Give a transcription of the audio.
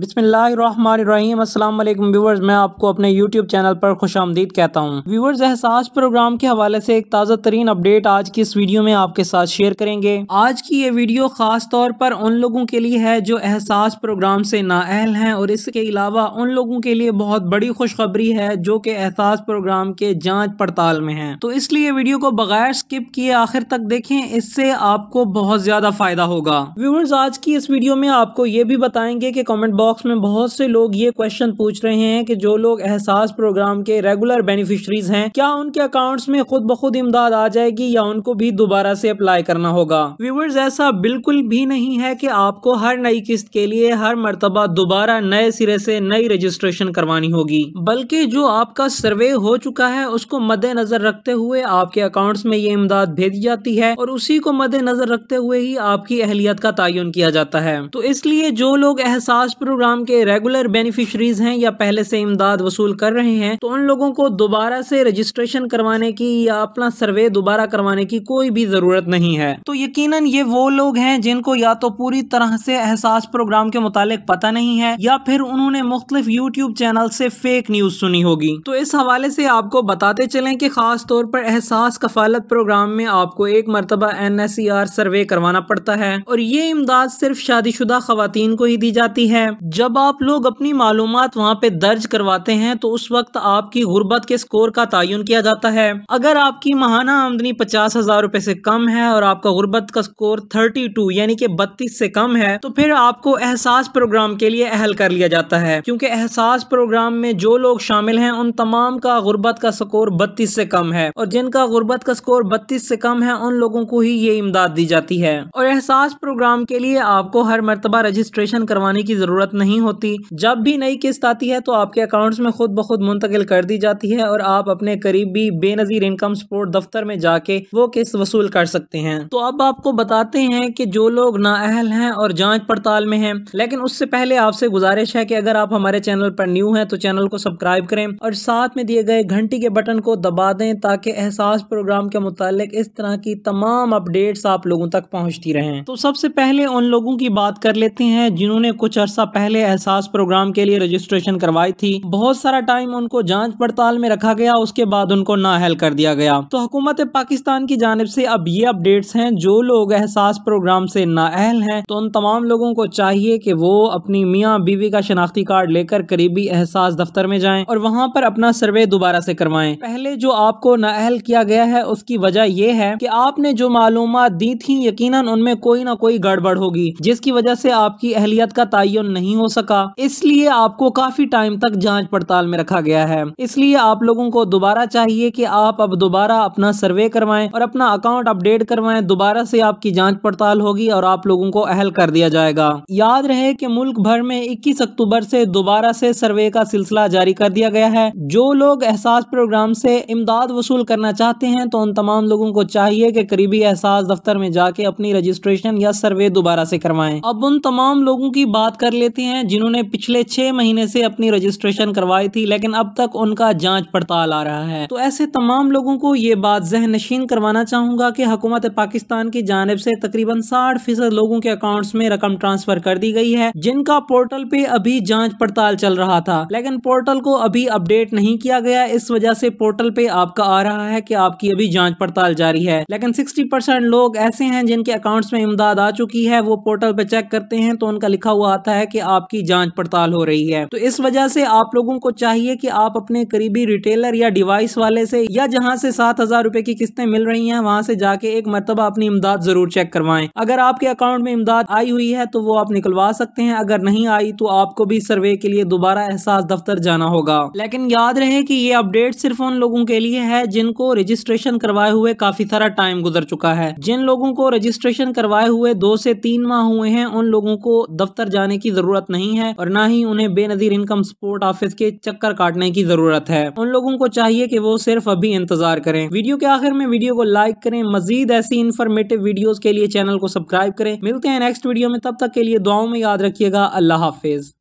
बिसमीम अल्लाम व्यूवर्स मैं आपको अपने यूट्यूब चैनल पर खुश आमदीद कहता हूँ व्यूवर्स एहसास प्रोग्राम के हवाले से एक ताज़ा तरीन अपडेट आज की इस वीडियो में आपके साथ शेयर करेंगे आज की ये वीडियो ख़ास तौर पर उन लोगों के लिए है जो एहसास प्रोग्राम से नाअहल हैं और इसके अलावा उन लोगों के लिए बहुत बड़ी खुशखबरी है जो कि एहसास प्रोग्राम के जाँच पड़ताल में है तो इसलिए वीडियो को बगैर स्किप किए आखिर तक देखें इससे आपको बहुत ज़्यादा फ़ायदा होगा व्यूवर्स आज की इस वीडियो में आपको ये भी बताएंगे कि कॉमेंट बॉक्स बॉक्स में बहुत से लोग ये क्वेश्चन पूछ रहे हैं कि जो लोग एहसास प्रोग्राम के रेगुलर बेनिफिशरीज हैं क्या उनके अकाउंट्स में खुद ब खुद इमदाद आ जाएगी या उनको भी दोबारा से अप्लाई करना होगा व्यूवर्स ऐसा बिल्कुल भी नहीं है कि आपको हर नई किस्त के लिए हर मरतबा दोबारा नए सिरे से नई रजिस्ट्रेशन करवानी होगी बल्कि जो आपका सर्वे हो चुका है उसको मद्देनजर रखते हुए आपके अकाउंट्स में ये इमदाद भेजी जाती है और उसी को मद्देनजर रखते हुए ही आपकी अहलियत का तयन किया जाता है तो इसलिए जो लोग एहसास प्रो प्रोग्राम के रेगुलर बेनिफिशरीज हैं या पहले से इमदाद वसूल कर रहे हैं तो उन लोगों को दोबारा से रजिस्ट्रेशन करवाने की या अपना सर्वे दोबारा करवाने की कोई भी ज़रूरत नहीं है तो यकीन ये वो लोग हैं जिनको या तो पूरी तरह से एहसास प्रोग्राम के मुतालिक पता नहीं है या फिर उन्होंने मुख्तलिफ यूट्यूब चैनल से फेक न्यूज़ सुनी होगी तो इस हवाले से आपको बताते चले की ख़ास तौर पर एहसास कफालत प्रोग्राम में आपको एक मरतबा N S C R survey करवाना पड़ता है और ये इमदाद सिर्फ शादीशुदा खुवान को ही दी जाती है जब आप लोग अपनी मालूम वहाँ पे दर्ज करवाते हैं तो उस वक्त आपकी गुर्बत के स्कोर का तयन किया जाता है अगर आपकी माहाना आमदनी पचास हजार रूपए ऐसी कम है और आपका गुर्बत का स्कोर थर्टी टू यानी की बत्तीस ऐसी कम है तो फिर आपको एहसास प्रोग्राम के लिए अहल कर लिया जाता है क्यूँकी एहसास प्रोग्राम में जो लोग शामिल है उन तमाम का गुर्बत का स्कोर बत्तीस ऐसी कम है और जिनका गुर्बत का स्कोर बत्तीस ऐसी कम है उन लोगों को ही ये इमदाद दी जाती है और एहसास प्रोग्राम के लिए आपको हर मरतबा रजिस्ट्रेशन करवाने की जरूरत जरूरत नहीं होती जब भी नई किस्त आती है तो आपके अकाउंट्स में खुद ब खुद मुंतकिल कर दी जाती है और आप अपने करीबी बेनजीर इनकम सपोर्ट दफ्तर में जाके वो किस्त वसूल कर सकते हैं तो अब आपको बताते हैं कि जो लोग नाअहल हैं और जांच पड़ताल में हैं लेकिन उससे पहले आपसे गुजारिश है कि अगर आप हमारे चैनल पर न्यू हैं तो चैनल को सब्सक्राइब करें और साथ में दिए गए घंटी के बटन को दबा दें ताकि एहसास प्रोग्राम के मुतालिक इस तरह की तमाम अपडेट्स आप लोगों तक पहुँचती रहें तो सबसे पहले उन लोगों की बात कर लेते हैं जिन्होंने कुछ अर्सा पहले एहसास प्रोग्राम के लिए रजिस्ट्रेशन करवाई थी बहुत सारा टाइम उनको जांच पड़ताल में रखा गया उसके बाद उनको नाहल कर दिया गया तो हुकूमत पाकिस्तान की जानब ऐसी अब ये अपडेट्स हैं जो लोग एहसास प्रोग्राम से नाअहल हैं तो उन तमाम लोगों को चाहिए कि वो अपनी मियाँ बीवी का शनाख्ती कार्ड लेकर करीबी एहसास दफ्तर में जाएं और वहाँ पर अपना सर्वे दोबारा से करवाएं पहले जो आपको नाअहल किया गया है उसकी वजह यह है कि आपने जो मालूम दी थी यकीन उनमें कोई ना कोई गड़बड़ होगी जिसकी वजह से आपकी अहलियत का तयन नहीं नहीं हो सका इसलिए आपको काफी टाइम तक जांच पड़ताल में रखा गया है इसलिए आप लोगों को दोबारा चाहिए कि आप अब दोबारा अपना सर्वे करवाएं और अपना अकाउंट अपडेट करवाएं दोबारा से आपकी जांच पड़ताल होगी और आप लोगों को अहल कर दिया जाएगा याद रहे कि मुल्क भर में इक्कीस अक्टूबर से दोबारा से सर्वे का सिलसिला जारी कर दिया गया है जो लोग एहसास प्रोग्राम से इमदाद वसूल करना चाहते हैं तो उन तमाम लोगों को चाहिए कि करीबी एहसास दफ्तर में जाके अपनी रजिस्ट्रेशन या सर्वे दोबारा से करवाएं अब उन तमाम लोगों की बात कर लेते व्यक्ति हैं जिन्होंने पिछले छह महीने से अपनी रजिस्ट्रेशन करवाई थी लेकिन अब तक उनका जांच पड़ताल आ रहा है तो ऐसे तमाम लोगों को ये बात जहन नशीन करवाना चाहूंगा कि हुकूमत पाकिस्तान की जानब से तकरीबन साठ फीसद लोगों के अकाउंट्स में रकम ट्रांसफर कर दी गई है जिनका पोर्टल पे अभी जाँच पड़ताल चल रहा था लेकिन पोर्टल को अभी अपडेट नहीं किया गया इस वजह से पोर्टल पे आपका आ रहा है की आपकी अभी जाँच पड़ताल जारी है लेकिन सिक्सटी परसेंट लोग ऐसे हैं जिनके अकाउंट्स में इमदाद आ चुकी है वो पोर्टल पे चेक करते हैं तो उनका लिखा हुआ आता है कि आपकी जांच पड़ताल हो रही है तो इस वजह से आप लोगों को चाहिए कि आप अपने करीबी रिटेलर या डिवाइस वाले से या जहाँ से सात हजार रुपए की किस्तें मिल रही हैं वहाँ से जाके एक मरतबा अपनी इमदाद जरूर चेक करवाएं अगर आपके अकाउंट में इमदाद आई हुई है तो वो आप निकलवा सकते हैं अगर नहीं आई तो आपको भी सर्वे के लिए दोबारा एहसास दफ्तर जाना होगा लेकिन याद रहे की ये अपडेट सिर्फ उन लोगों के लिए है जिनको रजिस्ट्रेशन करवाए हुए काफी सारा टाइम गुजर चुका है जिन लोगों को रजिस्ट्रेशन करवाए हुए दो से तीन माह हुए हैं उन लोगों को दफ्तर जाने की जरूरत जरूरत नहीं है और ना ही उन्हें बेनजीर इनकम सपोर्ट ऑफिस के चक्कर काटने की जरूरत है उन लोगों को चाहिए की वो सिर्फ अभी इंतजार करें वीडियो के आखिर में वीडियो को लाइक करें मजीद ऐसी इन्फॉर्मेटिव वीडियोज के लिए चैनल को सब्सक्राइब करें मिलते हैं नेक्स्ट वीडियो में तब तक के लिए दुआओं में याद रखिएगा अल्लाह हाफिज